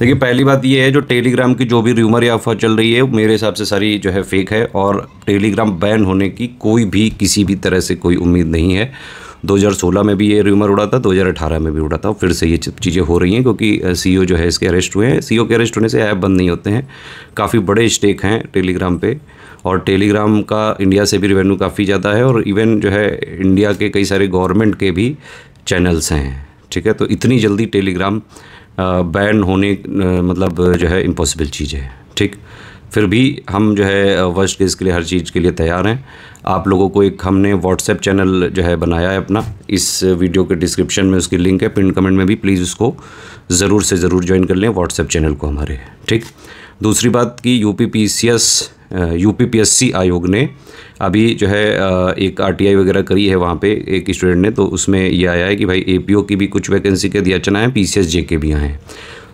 देखिए पहली बात ये है जो टेलीग्राम की जो भी र्यूमर या अफवाह चल रही है मेरे हिसाब से सारी जो है फेक है और टेलीग्राम बैन होने की कोई भी किसी भी तरह से कोई उम्मीद नहीं है 2016 में भी ये र्यूमर उड़ा था 2018 में भी उड़ा था फिर से ये चीज़ें हो रही हैं क्योंकि सी e जो है इसके अरेस्ट हुए हैं सी e के अरेस्ट होने से ऐप बंद नहीं होते हैं काफ़ी बड़े स्टेक हैं टेलीग्राम पर और टेलीग्राम का इंडिया से भी रेवेन्यू काफ़ी ज़्यादा है और इवन जो है इंडिया के कई सारे गवर्नमेंट के भी चैनल्स हैं ठीक है तो इतनी जल्दी टेलीग्राम बैन होने मतलब जो है इम्पॉसिबल चीज़ है ठीक फिर भी हम जो है वर्स्ट केस के लिए हर चीज़ के लिए तैयार हैं आप लोगों को एक हमने व्हाट्सएप चैनल जो है बनाया है अपना इस वीडियो के डिस्क्रिप्शन में उसकी लिंक है पिन कमेंट में भी प्लीज़ उसको ज़रूर से ज़रूर ज्वाइन कर लें व्हाट्सएप चैनल को हमारे ठीक दूसरी बात कि U P P C S UPPSC आयोग ने अभी जो है एक आरटीआई वगैरह करी है वहाँ पे एक स्टूडेंट ने तो उसमें ये आया है कि भाई एपीओ की भी कुछ वैकेंसी के दिया चना है पी जे के भी आए हैं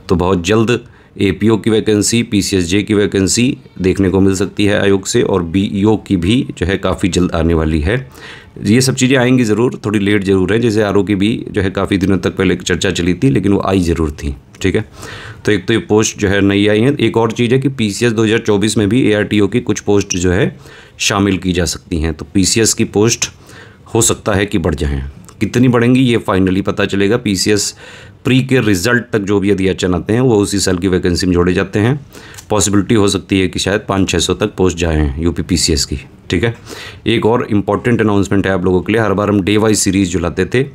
तो बहुत जल्द ए की वैकेंसी पी की वैकेंसी देखने को मिल सकती है आयोग से और बी e की भी जो है काफ़ी जल्द आने वाली है ये सब चीज़ें आएंगी ज़रूर थोड़ी लेट ज़रूर है जैसे आर की भी जो है काफ़ी दिनों तक पहले चर्चा चली थी लेकिन वो आई ज़रूर थी ठीक है तो एक तो ये पोस्ट जो है नई आई है एक और चीज़ है कि पी सी में भी ए की कुछ पोस्ट जो है शामिल की जा सकती हैं तो पी की पोस्ट हो सकता है कि बढ़ जाएँ कितनी बढ़ेंगी ये फाइनली पता चलेगा पीसीएस प्री के रिज़ल्ट तक जो भी अधियाचन आते हैं वो उसी साल की वैकेंसी में जोड़े जाते हैं पॉसिबिलिटी हो सकती है कि शायद पाँच छः सौ तक पोस्ट जाएँ U P P C S की ठीक है एक और इम्पॉर्टेंट अनाउंसमेंट है आप लोगों के लिए हर बार हम डे वाई सीरीज़ जो लाते थे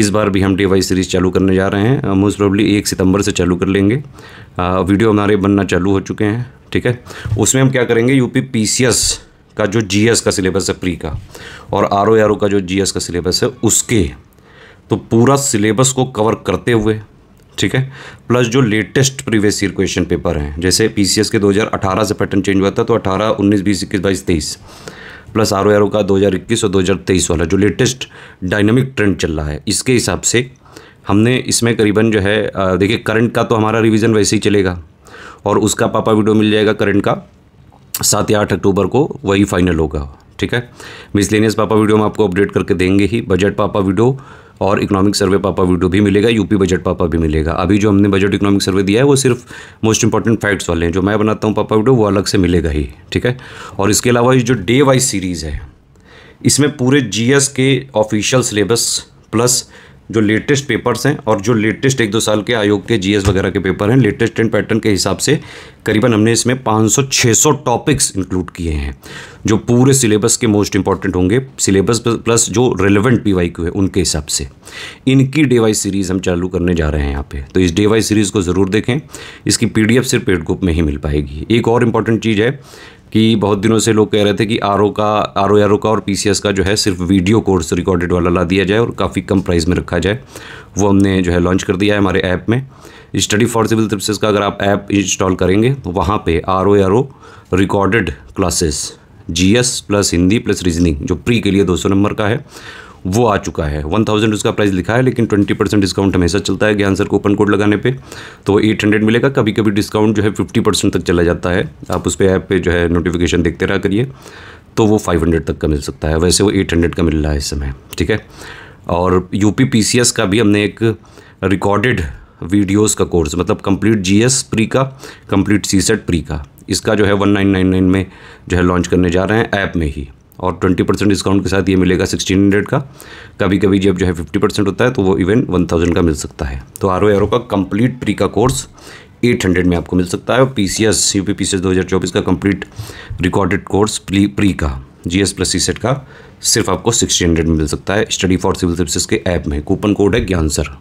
इस बार भी हम डे वाई सीरीज़ चालू करने जा रहे हैं मोस्ट uh, प्रॉब्ली एक सितंबर से चालू कर लेंगे आ, uh, वीडियो हमारे बनना चालू हो चुके हैं ठीक है उसमें हम क्या करेंगे U P P C S का जो जी का सिलेबस है प्री का और आर ओ का जो जी का सिलेबस है उसके तो पूरा सिलेबस को कवर करते हुए ठीक है प्लस जो latest previous year question paper हैं जैसे पीसीएस के 2018 से पैटर्न चेंज हुआ था तो 18 19 20 इक्कीस बाईस तेईस प्लस आर ओ का 2021 और 2023 वाला जो लेटेस्ट डायनामिक ट्रेंड चल रहा है इसके हिसाब से हमने इसमें करीबन जो है देखिए करंट का तो हमारा रिवीजन वैसे ही चलेगा और उसका पापा वीडियो मिल जाएगा करंट का सात या आठ अक्टूबर को वही फाइनल होगा ठीक है मिसलेनियस पापा वीडियो में आपको अपडेट करके देंगे ही बजट पापा वीडियो और इकोनॉमिक सर्वे पापा वीडियो भी मिलेगा यूपी बजट पापा भी मिलेगा अभी जो हमने बजट इकोनॉमिक सर्वे दिया है वो सिर्फ मोस्ट इंपॉर्टेंट फैक्ट्स वाले हैं जो मैं बनाता हूँ पापा वीडियो वो अलग से मिलेगा ही ठीक है और इसके अलावा ये जो डे वाइज सीरीज़ है इसमें पूरे G K official syllabus plus जो लेटेस्ट पेपर्स हैं और जो लेटेस्ट एक दो साल के आयोग के जीएस वगैरह के पेपर हैं लेटेस्ट ट्रेंड पैटर्न के हिसाब से करीबन हमने इसमें 500-600 टॉपिक्स इंक्लूड किए हैं जो पूरे सिलेबस के मोस्ट इंपॉर्टेंट होंगे सिलेबस प्लस जो रेलिवेंट पी वाई है उनके हिसाब से इनकी डे वाई सीरीज़ हम चालू करने जा रहे हैं यहाँ पे तो इस डे वाई सीरीज़ को ज़रूर देखें इसकी पी सिर्फ पेड ग्रुप में ही मिल पाएगी एक और इम्पॉर्टेंट चीज़ है कि बहुत दिनों से लोग कह रहे थे कि आर का आर ओ का और पी का जो है सिर्फ वीडियो कोर्स रिकॉर्डेड वाला ला दिया जाए और काफ़ी कम प्राइस में रखा जाए वो हमने जो है लॉन्च कर दिया है हमारे ऐप में स्टडी फॉर सिविल सर्विसज़ का अगर आप ऐप इंस्टॉल करेंगे तो वहाँ पे R O recorded classes G S plus Hindi plus reasoning जो प्री के लिए 200 नंबर का है वो आ चुका है वन थाउजेंड उसका प्राइस लिखा है लेकिन ट्वेंटी परसेंट डिस्काउंट हमेशा चलता है ज्ञान सर कूपन कोड लगाने पे तो एट हंड्रेड मिलेगा कभी कभी डिस्काउंट जो है फिफ्टी परसेंट तक चला जाता है आप उस पर ऐप पे जो है नोटिफिकेशन देखते रहा करिए तो वो फाइव हंड्रेड तक का मिल सकता है वैसे वो एट हंड्रेड का मिल रहा है इस समय ठीक है और U P P C S का भी हमने एक रिकॉर्डेड वीडियोस का कोर्स मतलब कंप्लीट एस प्री का कंप्लीट सेट प्री का इसका जो है वन नाइन नाइन नाइन में जो है लॉन्च करने जा रहे हैं ऐप में ही और 20 परसेंट डिस्काउंट के साथ ये मिलेगा 1600 का कभी कभी जब जो है 50 परसेंट होता है तो वो इवन 1000 का मिल सकता है तो आर ओ का कंप्लीट प्री का कोर्स 800 में आपको मिल सकता है और P C S U P P C S दो हज़ार चौबीस का complete recorded course pre pre का G S plus C set का सिर्फ आपको सिक्सटी हंड्रेड में मिल सकता है स्टडी फॉर सिविल सर्विसेज के ऐप में कूपन कोड है Gyan sir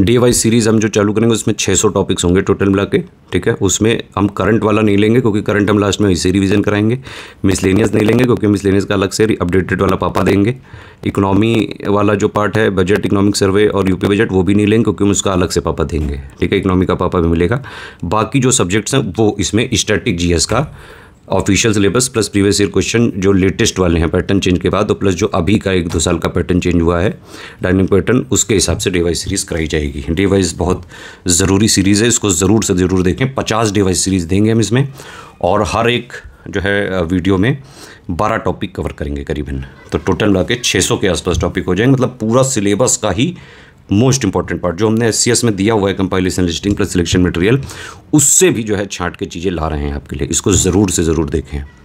day wise series हम जो चालू करेंगे उसमें 600 टॉपिक्स होंगे टोटल मिला के ठीक है उसमें हम करंट वाला नहीं लेंगे क्योंकि करंट हम लास्ट में इसी रिविज़न कराएंगे मिसलेनियस नहीं लेंगे क्योंकि मिसलेनियस का अलग से अपडेटेड वाला पापा देंगे इकोनॉमी वाला जो पार्ट है बजट इकोनॉमिक सर्वे और यूपी बजट वो भी नहीं लेंगे क्योंकि हम उसका अलग से पापा देंगे ठीक है इकोनॉमी का पापा भी मिलेगा बाकी जो सब्जेक्ट्स हैं वो इसमें स्टैटिक जी का official syllabus plus previous year question जो लेटेस्ट वाले हैं पैटर्न चेंज के बाद और प्लस जो अभी का एक दो साल का पैटर्न चेंज हुआ है डायनिंग पैटर्न उसके हिसाब से डिवाइस सीरीज़ कराई जाएगी डिवाइस बहुत ज़रूरी सीरीज़ है इसको ज़रूर से ज़रूर देखें पचास डिवाइस सीरीज़ देंगे हम इसमें और हर एक जो है वीडियो में बारह टॉपिक कवर करेंगे करीबन तो टोटल मिला के छः के आसपास टॉपिक हो जाएंगे मतलब पूरा सिलेबस का ही मोस्ट इंपॉर्टेंट पार्ट जो हमने एस में दिया हुआ है compilation listing plus selection material उससे भी जो है छाट के चीज़ें ला रहे हैं आपके लिए इसको ज़रूर से ज़रूर देखें